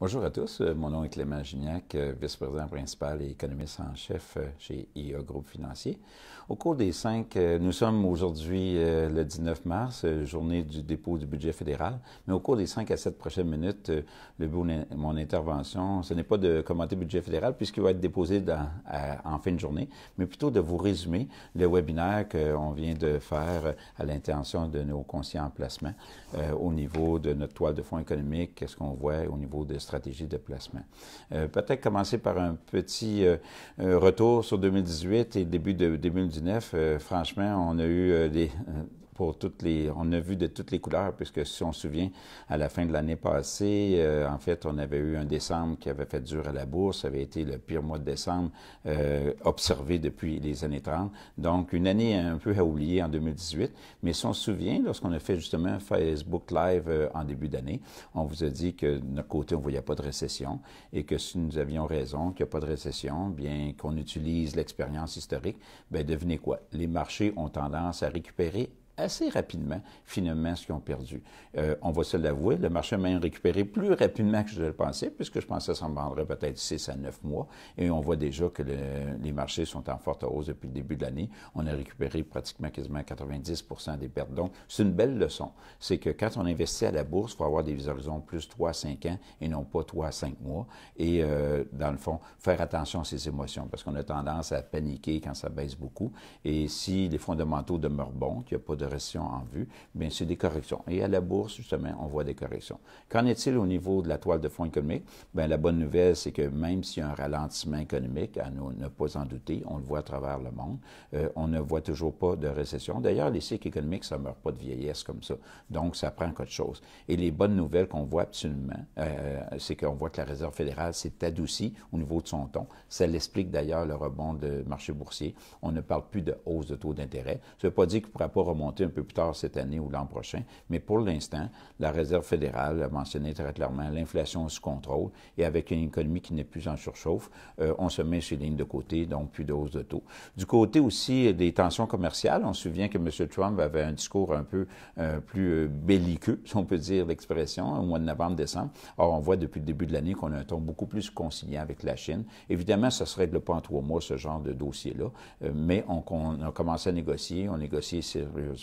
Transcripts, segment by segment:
Bonjour à tous, euh, mon nom est Clément Gignac, euh, vice-président principal et économiste en chef euh, chez IA Groupe Financier. Au cours des cinq, nous sommes aujourd'hui le 19 mars, journée du dépôt du budget fédéral, mais au cours des cinq à sept prochaines minutes, le mon intervention, ce n'est pas de commenter le budget fédéral puisqu'il va être déposé dans, en fin de journée, mais plutôt de vous résumer le webinaire qu'on vient de faire à l'intention de nos conscients en placement au niveau de notre toile de fonds économique, qu'est-ce qu'on voit au niveau de stratégie de placement. Euh, peut-être commencer par un petit euh, euh, retour sur 2018 et début de 2019. franchement, on a eu des toutes les... On a vu de toutes les couleurs, puisque si on se souvient, à la fin de l'année passée, euh, en fait, on avait eu un décembre qui avait fait dur à la bourse, ça avait été le pire mois de décembre euh, observé depuis les années 30. Donc, une année un peu à oublier en 2018. Mais si on se souvient, lorsqu'on a fait justement Facebook Live euh, en début d'année, on vous a dit que de notre côté, on ne voyait pas de récession et que si nous avions raison qu'il n'y a pas de récession, bien qu'on utilise l'expérience historique, bien devinez quoi, les marchés ont tendance à récupérer assez rapidement, finalement, ce qu'ils ont perdu. Euh, on va se l'avouer, le marché m'a récupéré plus rapidement que je le pensais, puisque je pensais que ça me vendrait peut-être 6 à 9 mois. Et on voit déjà que les marchés sont en forte hausse depuis le début de l'année. On a récupéré pratiquement quasiment 90 des pertes. Donc, c'est une belle leçon. C'est que quand on investit à la bourse, il faut avoir des horizons plus 3 à 5 ans et non pas 3 à 5 mois. Et euh, dans le fond, faire attention à ses émotions, parce qu'on a tendance à paniquer quand ça baisse beaucoup. Et si les fondamentaux demeurent bons, qu'il n'y a pas de récession en vue, bien, c'est des corrections. Et à la bourse, justement, on voit des corrections. Qu'en est-il au niveau de la toile de fond économique? Bien, la bonne nouvelle, c'est que même s'il y a un ralentissement économique, à nous, ne pas en douter, on le voit à travers le monde, euh, on ne voit toujours pas de récession. D'ailleurs, les cycles économiques, ça ne meurt pas de vieillesse comme ça. Donc, ça prend quelque chose. Et les bonnes nouvelles qu'on voit absolument, euh, c'est qu'on voit que la Réserve fédérale s'est adoucie au niveau de son ton. Ça l'explique d'ailleurs le rebond de marché boursier. On ne parle plus de hausse de taux d'intérêt. Ça ne veut pas dire qu'on ne pourra pas remonter un peu plus tard cette année ou l'an prochain, mais pour l'instant, la Réserve fédérale a mentionné très clairement l'inflation sous contrôle et avec une économie qui n'est plus en surchauffe, euh, on se met sur les lignes de côté, donc plus de hausse de taux. Du côté aussi des tensions commerciales, on se souvient que M. Trump avait un discours un peu euh, plus euh, belliqueux, si on peut dire l'expression, au mois de novembre-décembre. Or, on voit depuis le début de l'année qu'on a un ton beaucoup plus conciliant avec la Chine. Évidemment, ça ne se règle pas en trois mois, ce genre de dossier-là, mais on, on a commencé à négocier, on négocie sérieusement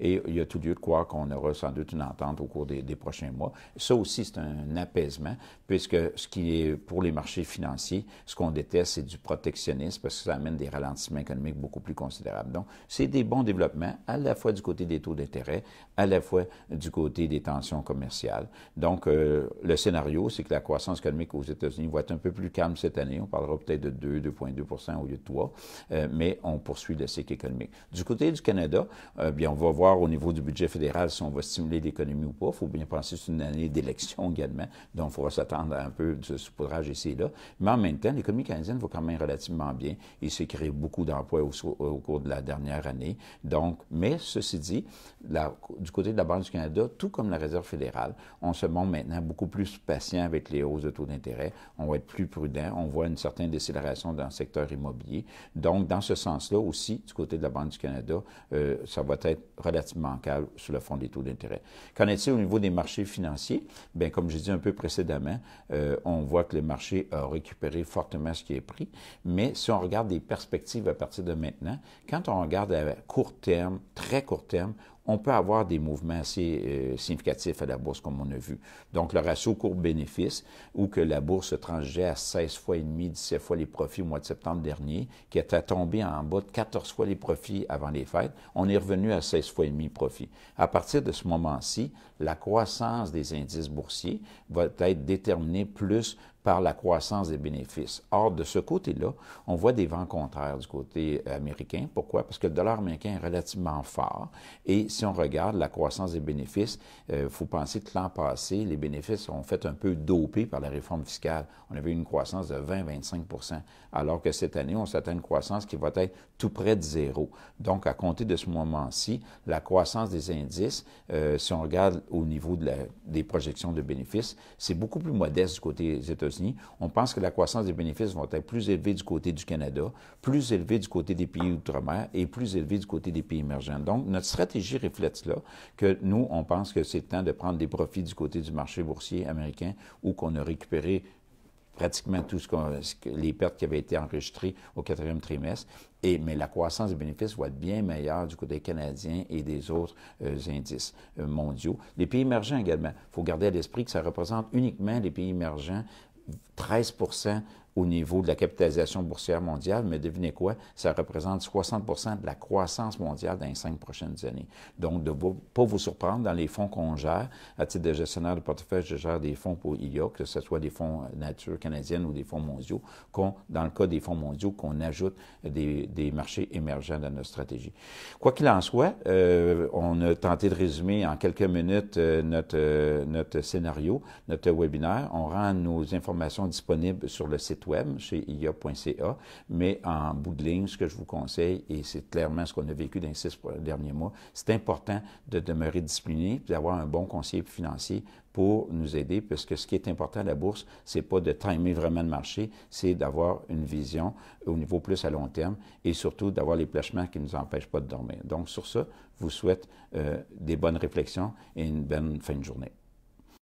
et il y a tout lieu de croire qu'on aura sans doute une entente au cours des, prochains mois. Ça aussi, c'est un apaisement, puisque ce qui est pour les marchés financiers, ce qu'on déteste, c'est du protectionnisme, parce que ça amène des ralentissements économiques beaucoup plus considérables. Donc, c'est des bons développements, à la fois du côté des taux d'intérêt, à la fois du côté des tensions commerciales. Donc, euh, le scénario, c'est que la croissance économique aux États-Unis va être un peu plus calme cette année. On parlera peut-être de 2, 2,2 au lieu de 3, euh, mais on poursuit le cycle économique. Du côté du Canada, euh, bien, on va voir au niveau du budget fédéral si on va stimuler l'économie ou pas. Il faut bien penser que c'est une année d'élection également, donc il faudra s'attendre à un peu de saupoudrage ici et là. Mais en même temps, l'économie canadienne va quand même relativement bien. et s'est créé beaucoup d'emplois au, cours de la dernière année. Donc, mais ceci dit, du côté de la Banque du Canada, tout comme la Réserve fédérale, on se montre maintenant beaucoup plus patient avec les hausses de taux d'intérêt. On va être plus prudent. On voit une certaine décélération dans le secteur immobilier. Donc, dans ce sens-là aussi, du côté de la Banque du Canada, euh, ça va être être relativement calme sur le fond des taux d'intérêt. Qu'en est-il au niveau des marchés financiers? Bien, comme je dit un peu précédemment, euh, on voit que le marché a récupéré fortement ce qui est pris, mais si on regarde des perspectives à partir de maintenant, quand on regarde à court terme, très court terme, on peut avoir des mouvements assez euh, significatifs à la bourse, comme on a vu. Donc, le ratio court-bénéfice, où que la bourse transigeait à 16 fois et demi, 17 fois les profits au mois de septembre dernier, qui était tombé en bas de 14 fois les profits avant les fêtes, on est revenu à 16 fois et demi profits. À partir de ce moment-ci, la croissance des indices boursiers va être déterminée plus par la croissance des bénéfices. Or, de ce côté-là, on voit des vents contraires du côté euh, américain. Pourquoi? Parce que le dollar américain est relativement fort. Et si on regarde la croissance des bénéfices, il euh, faut penser que l'an passé, les bénéfices ont fait un peu dopé par la réforme fiscale. On avait une croissance de 20-25 alors que cette année, on s'attend à une croissance qui va être tout près de zéro. Donc, à compter de ce moment-ci, la croissance des indices, euh, si on regarde au niveau de des projections de bénéfices, c'est beaucoup plus modeste du côté des États-Unis on pense que la croissance des bénéfices va être plus élevée du côté du Canada, plus élevée du côté des pays outre-mer et plus élevée du côté des pays émergents. Donc, notre stratégie reflète cela, que nous, on pense que c'est le temps de prendre des profits du côté du marché boursier américain où qu'on a récupéré pratiquement toutes les pertes qui avaient été enregistrées au quatrième trimestre. Et, mais la croissance des bénéfices va être bien meilleure du côté canadien et des autres euh, indices euh, mondiaux. Les pays émergents également. Il faut garder à l'esprit que ça représente uniquement les pays émergents 13 au niveau de la capitalisation boursière mondiale, mais devinez quoi, ça représente 60 de la croissance mondiale dans les cinq prochaines années. Donc, de ne pas vous surprendre, dans les fonds qu'on gère, à titre de gestionnaire de portefeuille, je gère des fonds pour IA, que ce soit des fonds nature canadiennes ou des fonds mondiaux, qu'on, dans le cas des fonds mondiaux, qu'on ajoute des, des, marchés émergents dans notre stratégie. Quoi qu'il en soit, euh, on a tenté de résumer en quelques minutes euh, notre, euh, notre scénario, notre webinaire. On rend nos informations disponibles sur le site web chez ia.ca, mais en bout de ligne, ce que je vous conseille, et c'est clairement ce qu'on a vécu dans les six derniers mois, c'est important de demeurer discipliné d'avoir un bon conseiller financier pour nous aider, puisque ce qui est important à la bourse, ce n'est pas de timer vraiment le marché, c'est d'avoir une vision au niveau plus à long terme et surtout d'avoir les placements qui ne nous empêchent pas de dormir. Donc, sur ça, je vous souhaite euh, des bonnes réflexions et une bonne fin de journée.